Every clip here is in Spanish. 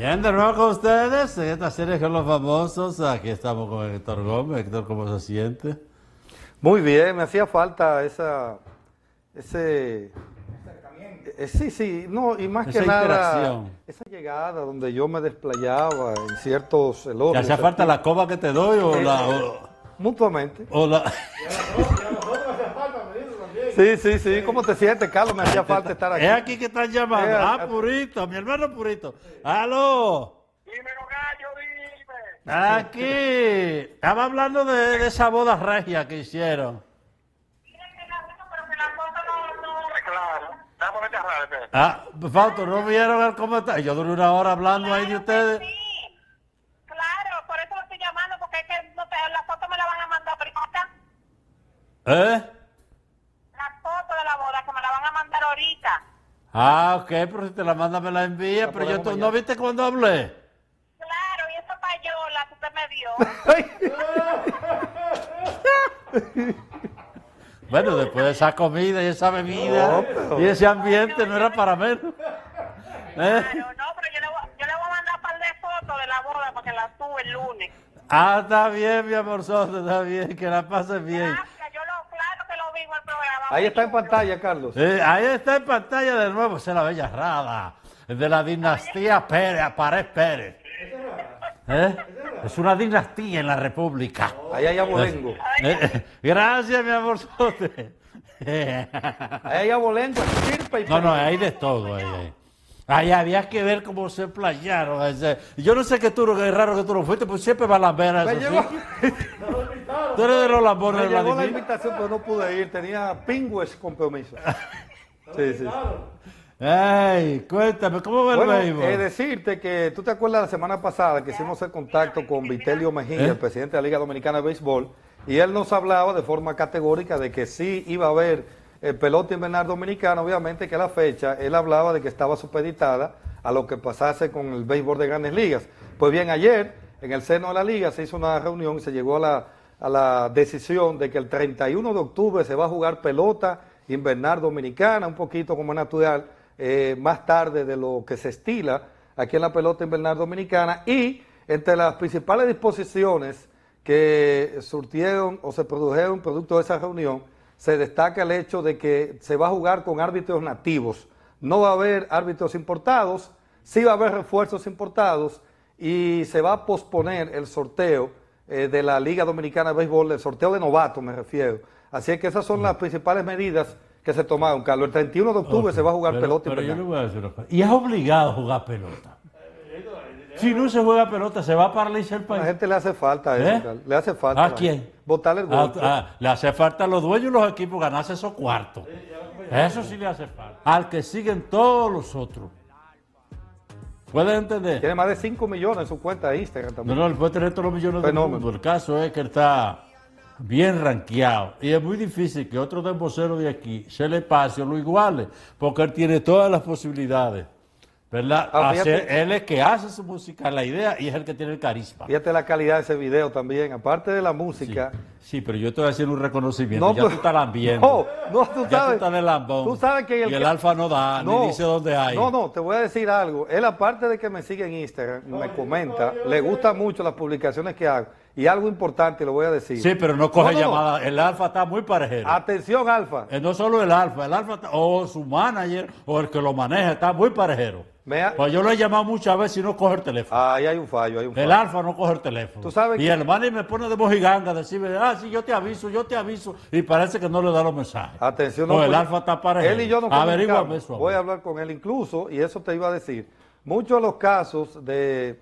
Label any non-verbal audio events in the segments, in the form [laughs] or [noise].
Bien, de nuevo con ustedes, en esta serie con los famosos, aquí estamos con Héctor Gómez. Héctor, ¿cómo se siente? Muy bien, me hacía falta esa, ese... Acercamiento. Eh, sí, sí, no, y más que nada, esa llegada donde yo me desplayaba en ciertos elogios. hacía falta la coba que te doy o la...? Eh, mutuamente. Hola. Sí, sí, sí. ¿Cómo te sientes, Carlos? Me hacía falta estar aquí. Es aquí que están llamando. Eh, ah, eh. Purito, mi hermano Purito. ¡Aló! Dímelo, gallo, dime. Aquí. Estaba hablando de, esa boda regia que hicieron. Pues. Ah, Fausto, ¿no vieron cómo está? Yo duré una hora hablando ahí de ustedes. Claro, por eso lo estoy llamando, porque es que la foto me la van a mandar ahorita. ¿Eh? Ah, ok, pero si te la manda me la envía, pero yo ¿no viste cuando hablé? Claro, y esa payola que usted me dio. [laughs] bueno, después de esa comida y esa bebida y ese ambiente no, era para menos. Claro, no, ¿Eh? pero yo le, voy, yo le voy a mandar un par de fotos de la boda porque la tuve el lunes. Ah, está bien, mi amor, está bien, que la pases bien. Ahí está en pantalla, Carlos. Eh, ahí está en pantalla de nuevo, es la bella rada de la dinastía Pérez, pared Pérez. ¿Eh? ¿Eh? Es una dinastía en la República. Ahí hay abolengo. gracias, mi amor. [laughs] Ahí hay abolengo, No, no, hay de todo. ahí. Ahí había que ver cómo se playaron. Yo no sé qué tú, es raro que tú no fuiste, pues siempre va a la vera. Me llevó, sí. [laughs] tú eres de los Me llegó la invitación, pero no pude ir. Tenía pingües compromiso. [laughs] sí, sí. Ay, cuéntame, ¿cómo va bueno, el eh, decirte que tú te acuerdas la semana pasada que hicimos el contacto con Vitelio Mejía, el ¿Eh? presidente de la Liga Dominicana de Béisbol, y él nos hablaba de forma categórica de que sí iba a haber el pelota invernal dominicana, obviamente que a la fecha él hablaba de que estaba supeditada a lo que pasase con el béisbol de grandes ligas. Pues bien, ayer en el seno de la liga se hizo una reunión y se llegó a la, decisión de que el 31 de octubre se va a jugar pelota invernal dominicana, un poquito como es natural, eh, más tarde de lo que se estila aquí en la pelota invernal dominicana y entre las principales disposiciones que surtieron o se produjeron producto de esa reunión, se destaca el hecho de que se va a jugar con árbitros nativos. No va a haber árbitros importados, sí va a haber refuerzos importados y se va a posponer el sorteo eh, de la Liga Dominicana de Béisbol, el sorteo de novatos me refiero. Así es que esas son las principales medidas que se tomaron, Carlos. El 31 de octubre se va a jugar pelota. y, y es obligado a jugar pelota. Si no se juega pelota, se va a paralizar el país. A la gente le hace falta eso, ¿Eh? Le hace falta. ¿A quién? Votarle el dueño. Ah, ah, le hace falta a los dueños y los equipos ganarse esos cuartos. Eh, eso sí le hace falta. Al que siguen todos los otros. ¿Puedes entender? Tiene más de 5 millones en su cuenta de Instagram también. No, no, él puede tener todos los millones del mundo. El caso es que está bien rankeado. Y es muy difícil que otro dembocero de aquí se le pase o lo iguale, porque él tiene todas las posibilidades. ¿Verdad? Ah, él es que hace su música, la idea, y es el que tiene el carisma. Fíjate la calidad de ese video también, aparte de la música. Sí, pero yo te voy a hacer un reconocimiento, no, ya tú estás viendo. No, tú sabes. Tú el que el, y el alfa no da, ni dice dónde hay. No, no, te voy a decir algo. Él, aparte de que me sigue en Instagram, me comenta, le gustan mucho las publicaciones que hago. Y algo importante, lo voy a decir. Sí, pero no coge llamada. El Alfa está muy parejero. Atención, Alfa. Eh, no solo el Alfa, el Alfa o su manager o el que lo maneja está muy parejero. Pues yo lo he llamado muchas veces y no coge el teléfono. Ahí hay un fallo, hay un fallo. El alfa no coge el teléfono. ¿Tú sabes y el mani me pone de mojiganga, decirme, ah, sí, yo te aviso, yo te aviso. Y parece que no le da los mensajes. Atención, no. Pues el alfa está para él. y yo no Voy a hablar con él incluso, y eso te iba a decir. Muchos de los casos de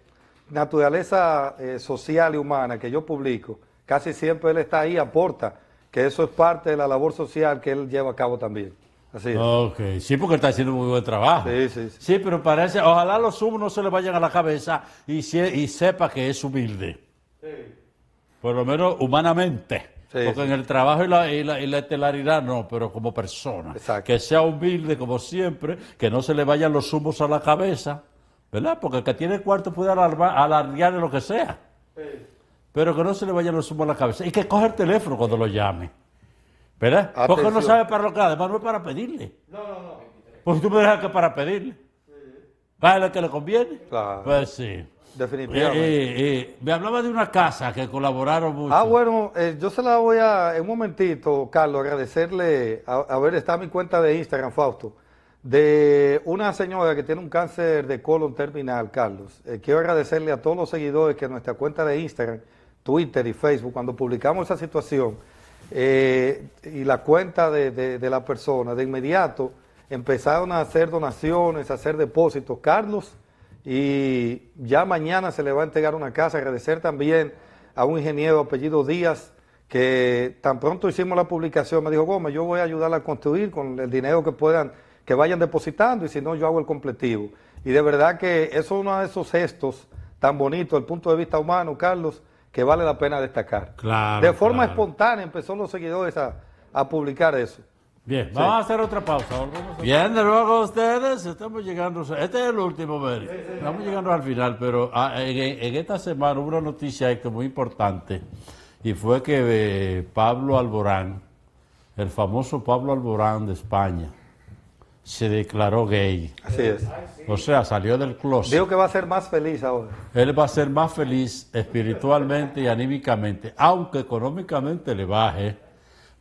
naturaleza eh, social y humana que yo publico, casi siempre él está ahí, aporta, que eso es parte de la labor social que él lleva a cabo también sí, porque está haciendo muy buen trabajo. Sí, pero parece, ojalá los humos no se le vayan a la cabeza y, y sepa que es humilde. Por lo menos humanamente. porque en el trabajo y la, y, la, estelaridad no, pero como persona. Que sea humilde como siempre, que no se le vayan los humos a la cabeza, ¿verdad? Porque el que tiene cuarto puede alargar lo que sea. Pero que no se le vayan los humos a la cabeza. Y que coja el teléfono cuando lo llame. ¿Verdad? Porque no sabe para lo además no es para pedirle. No, no, no. Pues tú me dejas que para pedirle. ¿Para lo que le conviene? Claro. Pues sí. Definitivamente. Eh, eh, eh, me hablaba de una casa que colaboraron mucho. Ah, bueno, yo se la voy a, en un momentito, Carlos, agradecerle, a, a, ver, está mi cuenta de Instagram, Fausto, de una señora que tiene un cáncer de colon terminal, Carlos. quiero agradecerle a todos los seguidores que nuestra cuenta de Instagram, Twitter y Facebook, cuando publicamos esa situación, eh, y la cuenta de, la persona, de inmediato empezaron a hacer donaciones, a hacer depósitos. Carlos, y ya mañana se le va a entregar una casa. Agradecer también a un ingeniero apellido Díaz, que tan pronto hicimos la publicación, me dijo, Gómez, yo voy a ayudarla a construir con el dinero que puedan, que vayan depositando, y si no, yo hago el completivo. Y de verdad que eso es uno de esos gestos tan bonitos, el punto de vista humano, Carlos, que vale la pena destacar. Claro, de forma espontánea empezaron los seguidores a, publicar eso. Bien, vamos a hacer otra pausa. Bien, de nuevo a ustedes, estamos llegando, este es el último, estamos llegando al final, pero ah, en, esta semana hubo una noticia muy importante y fue que eh, Pablo Alborán, el famoso Pablo Alborán de España, se declaró gay. Así es. O sea, salió del closet. Digo que va a ser más feliz ahora. Él va a ser más feliz espiritualmente y anímicamente, aunque económicamente le baje,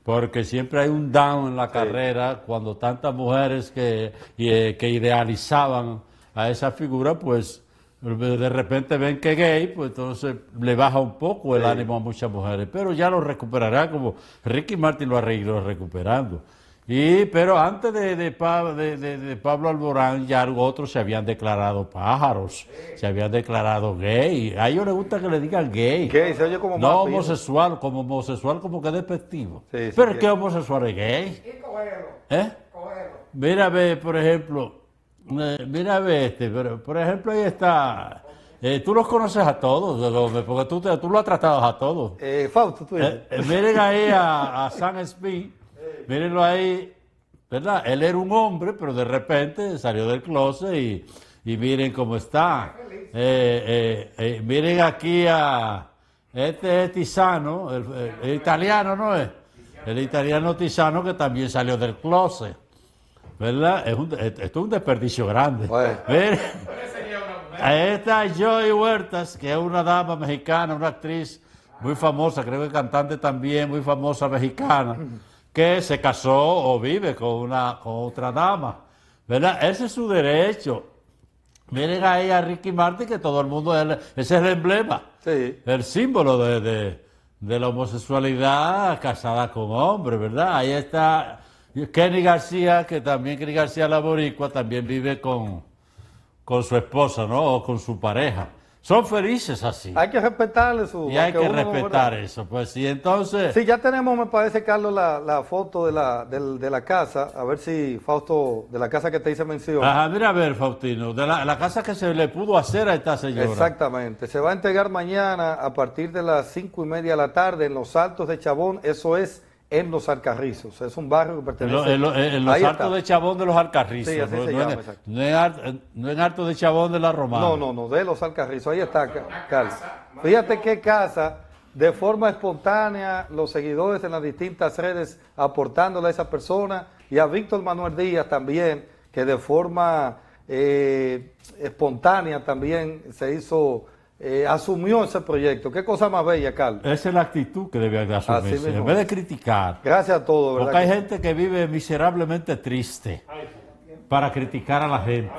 porque siempre hay un down en la carrera cuando tantas mujeres que, eh, que idealizaban a esa figura, pues de repente ven que gay, pues entonces le baja un poco el ánimo a muchas mujeres, pero ya lo recuperará como Ricky Martin lo ha ido recuperando. Y, pero antes de, de, Pablo Alborán ya otros se habían declarado pájaros, se habían declarado gay. A ellos les gusta que le digan gay. Gay, se oye como No homosexual, como homosexual como que despectivo. pero es homosexual es gay. ¿Eh? Mira, ve, por ejemplo, eh, mira, ve este, pero, por ejemplo, ahí está... Eh, tú los conoces a todos, ¿de porque tú, tú lo has tratado a todos. Eh, Fausto, tú eres. Eh, miren ahí a, a [laughs] San Smith mírenlo ahí, ¿verdad? Él era un hombre, pero de repente salió del closet y, miren cómo está. Eh, eh, eh, miren aquí a este es Tisano, el, italiano, ¿no es? El italiano Tisano que también salió del closet. ¿Verdad? un, esto es un desperdicio grande. Miren, ahí está Joy Huertas, que es una dama mexicana, una actriz muy famosa, creo que cantante también, muy famosa mexicana que se casó o vive con, una, con otra dama. ¿Verdad? Ese es su derecho. Miren ahí a Ricky Martin, que todo el mundo, es, ese es el emblema, el símbolo de, la homosexualidad casada con hombre, ¿verdad? Ahí está Kenny García, que también Kenny García la también vive con, con su esposa, ¿no? O con su pareja. Son felices así. Hay que respetarle su... Y hay que respetar eso, pues. sí, entonces... Sí, ya tenemos, me parece, Carlos, la, la foto de la, de, de la casa. A ver si, Fausto, de la casa que te hice mención. Ajá, mira a ver, Faustino, de la, casa que se le pudo hacer a esta señora. Exactamente. Se va a entregar mañana a partir de las cinco y media de la tarde en Los Altos de Chabón. Eso es en Los Alcarrizos. Es un barrio que pertenece... En, en, los Altos de Chabón de los Alcarrizos. no, en, de Chabón de la Romana. No, no, no, de los Alcarrizos. Ahí está, Carlos. Fíjate qué casa, de forma espontánea, los seguidores en las distintas redes aportándole a esa persona y a Víctor Manuel Díaz también, que de forma eh, espontánea también se hizo eh, asumió ese proyecto. Qué cosa más bella, Carlos. Esa es la actitud que debe asumirse. En vez de criticar. Gracias a todos. Porque hay gente que vive miserablemente triste para criticar a la gente,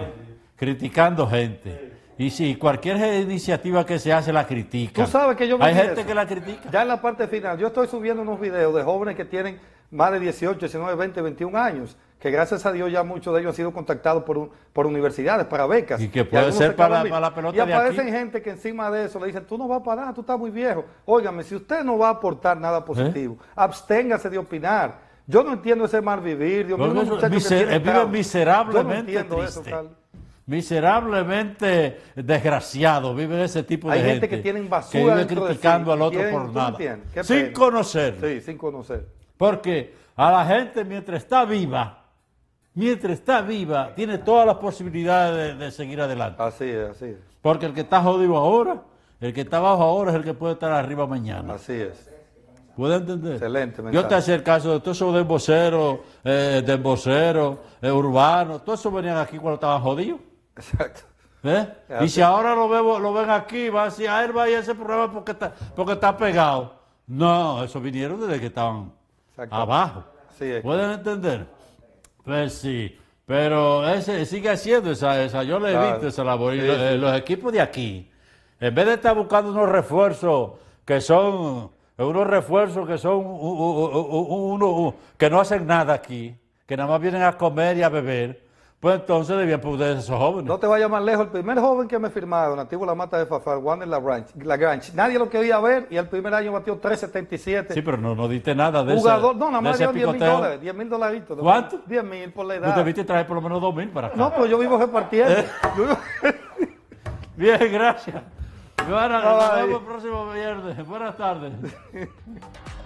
criticando gente. Y si cualquier iniciativa que se hace la critica. Tú sabes que yo Hay gente que la critica. Ya en la parte final, yo estoy subiendo unos videos de jóvenes que tienen más de 18, 19, 20, 21 años que gracias a Dios ya muchos de ellos han sido contactados por, universidades, para becas. Y que puede ser para, para, la pelota Y aparecen gente que encima de eso le dicen, tú no vas para nada, tú estás muy viejo. Óigame, si usted no va a aportar nada ¿Eh? positivo, absténgase de opinar. Yo no entiendo ese mal vivir. Dios miserablemente triste. miserablemente desgraciado vive ese tipo de Hay gente, que tiene basura que criticando al otro por nada sin conocer sí sin conocer porque a la gente mientras está viva mientras está viva, tiene todas las posibilidades de, seguir adelante. Así es, así es. Porque el que está jodido ahora, el que está abajo ahora es el que puede estar arriba mañana. Así es. ¿Puede entender? Excelente. Yo te hacía el caso de todo eso de vocero, eh, eh, urbanos. de vocero, urbano, eso venían aquí cuando estaban jodidos. Exacto. ¿Eh? Y si ahora lo, lo ven aquí, va a decir, a ah, él va a ir a ese problema porque está, pegado. No, esos vinieron desde que estaban abajo. Sí, es ¿Pueden entender? Pues sí. Pero ese sigue siendo esa, esa. Yo le he visto esa labor. y eh, los, equipos de aquí, en vez de estar buscando unos refuerzos que son unos refuerzos que son uno, que no hacen nada aquí, que nada más vienen a comer y a beber, pues entonces debía poder esos jóvenes. No te vayas más lejos. El primer joven que me firmaron, antiguo la mata de Fafar, la Lagrange. Nadie lo quería ver y el primer año batió 3.77. Sí, pero no, no diste nada de eso. Jugador, no, nada más dieron 10 mil dólares. 10 mil dolaritos. ¿Cuánto? 10 mil por la edad. te debiste traer por lo menos 2 mil para acá. No, pero yo vivo repartiendo. Eh. [laughs] [laughs] Bien, gracias. Bueno, nos vemos el próximo viernes. Buenas tardes. [laughs]